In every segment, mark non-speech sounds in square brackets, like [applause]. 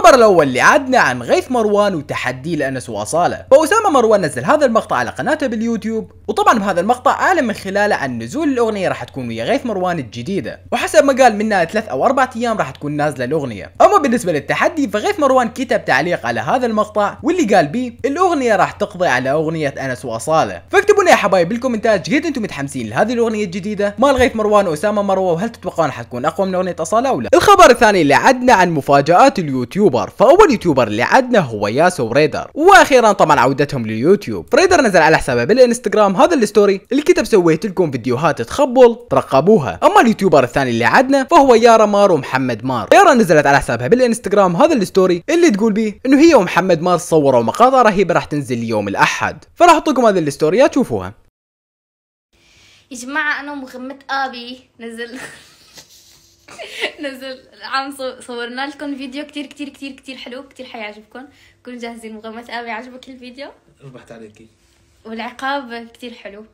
الخبر الاول اللي عدنا عن غيث مروان وتحدي لانس واصاله فاسامه مروان نزل هذا المقطع على قناته باليوتيوب وطبعا بهذا المقطع اعلن من خلاله عن نزول الاغنيه راح تكون ويا غيث مروان الجديده وحسب ما قال منها ثلاث او اربع ايام راح تكون نازله الاغنيه اما بالنسبه للتحدي فغيث مروان كتب تعليق على هذا المقطع واللي قال بيه الاغنيه راح تقضي على اغنيه انس واصاله فاكتبوا لي يا حبايب بالكومنتات قد انتم متحمسين لهذه الاغنيه الجديده ما لغيت مروان واسامه مروه وهل تتوقعون حتكون اقوى من اغنيه اصاله او لا الخبر الثاني اللي عدنا عن مفاجات اليوتيوبر فاول يوتيوبر اللي عدنا هو ياسو وريدر واخيرا طبعا عودتهم لليوتيوب ريدر نزل على حسابه بالانستغرام هذا الستوري اللي كتب سويت لكم فيديوهات تخبل ترقبوها اما اليوتيوبر الثاني اللي عدنا فهو يارا مار ومحمد مار يارا نزلت على حسابها بالانستغرام هذا الستوري اللي تقول بيه انه هي ومحمد مار صوروا مقاطع رهيبه اللعبه راح تنزل يوم الأحد فراح أعطيكم هذه الستوريات شوفوها يا جماعة أنا ومغمة أبي نزل [laughs] نزل عم صورنا لكم فيديو كتير كتير كتير كتير حلو كتير حيعجبكم كونوا جاهزين مغمت أبي عجبك الفيديو؟ ربحت عليكي والعقاب كتير حلو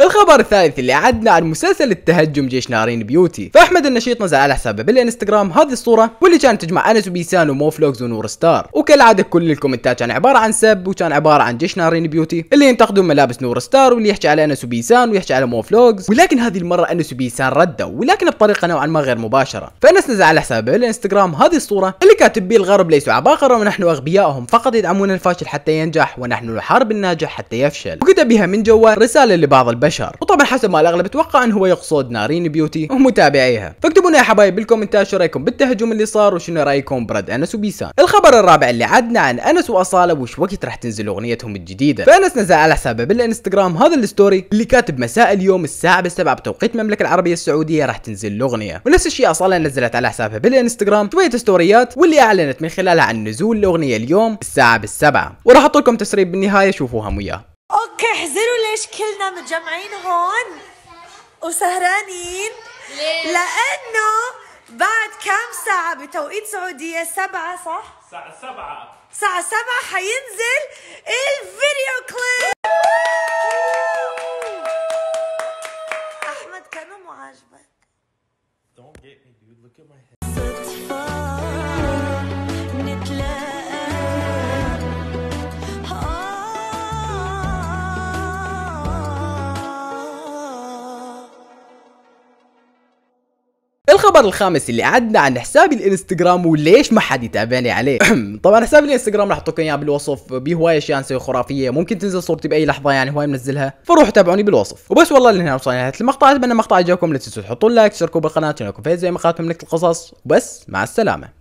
الخبر الثالث اللي عدنا عن مسلسل التهجم جيش نارين بيوتي فاحمد النشيط نزل على حسابه بالانستغرام هذه الصوره واللي كانت تجمع انس وبيسان وموفلوكس ونور ستار وكالعاده كل الكومنتات كان عباره عن سب وكان عباره عن جيش نارين بيوتي اللي ينتقدون ملابس نور ستار واللي يحكي على انس وبيسان ويحكي على موفلوكس ولكن هذه المره انس وبيسان ردوا ولكن بطريقه نوعا ما غير مباشره فانس نزل على حسابه بالانستغرام هذه الصوره اللي كاتب بيه الغرب ليسوا عباقره ونحن اغبياءهم فقط يدعمون الفاشل حتى ينجح ونحن نحارب الناجح حتى يفشل وكتب بها من جوا رساله لبعض بعض البشر وطبعا حسب ما الاغلب اتوقع انه هو يقصد نارين بيوتي ومتابعيها فاكتبوا لنا يا حبايب بالكومنتات شو رايكم بالتهجم اللي صار وشنو رايكم برد انس وبيسان الخبر الرابع اللي عدنا عن انس واصاله وش وقت راح تنزل اغنيتهم الجديده فانس نزل على حسابه بالانستغرام هذا الستوري اللي كاتب مساء اليوم الساعه 7 بتوقيت المملكه العربيه السعوديه راح تنزل الاغنيه ونفس الشيء اصاله نزلت على حسابها بالانستغرام شويه ستوريات واللي اعلنت من خلالها عن نزول الاغنيه اليوم الساعه 7 وراح احط لكم تسريب بالنهايه شوفوها وياه احزروا ليش كلنا متجمعين هون وسهرانين لانه بعد كم ساعة بتوقيت سعودية سبعة صح؟ ساعة سبعة ساعة سبعة حينزل الفيديو كليب أحمد كانوا معاجبك Don't get me dude, look at my head الخبر الخامس اللي عدنا عن حسابي الانستغرام وليش ما حد يتابعني عليه [clears throat] طبعا حسابي الانستغرام راح احطكم اياه بالوصف به هواي اشياء نسوي خرافيه ممكن تنزل صورتي باي لحظه يعني هواي منزلها فروحوا تابعوني بالوصف وبس والله لهنا وصلنا نهايه المقطع اتمنى المقطع عجبكم لا تنسوا تحطوا لايك تشتركوا بالقناه تشتركوا في زي مقاطع من القصص وبس مع السلامه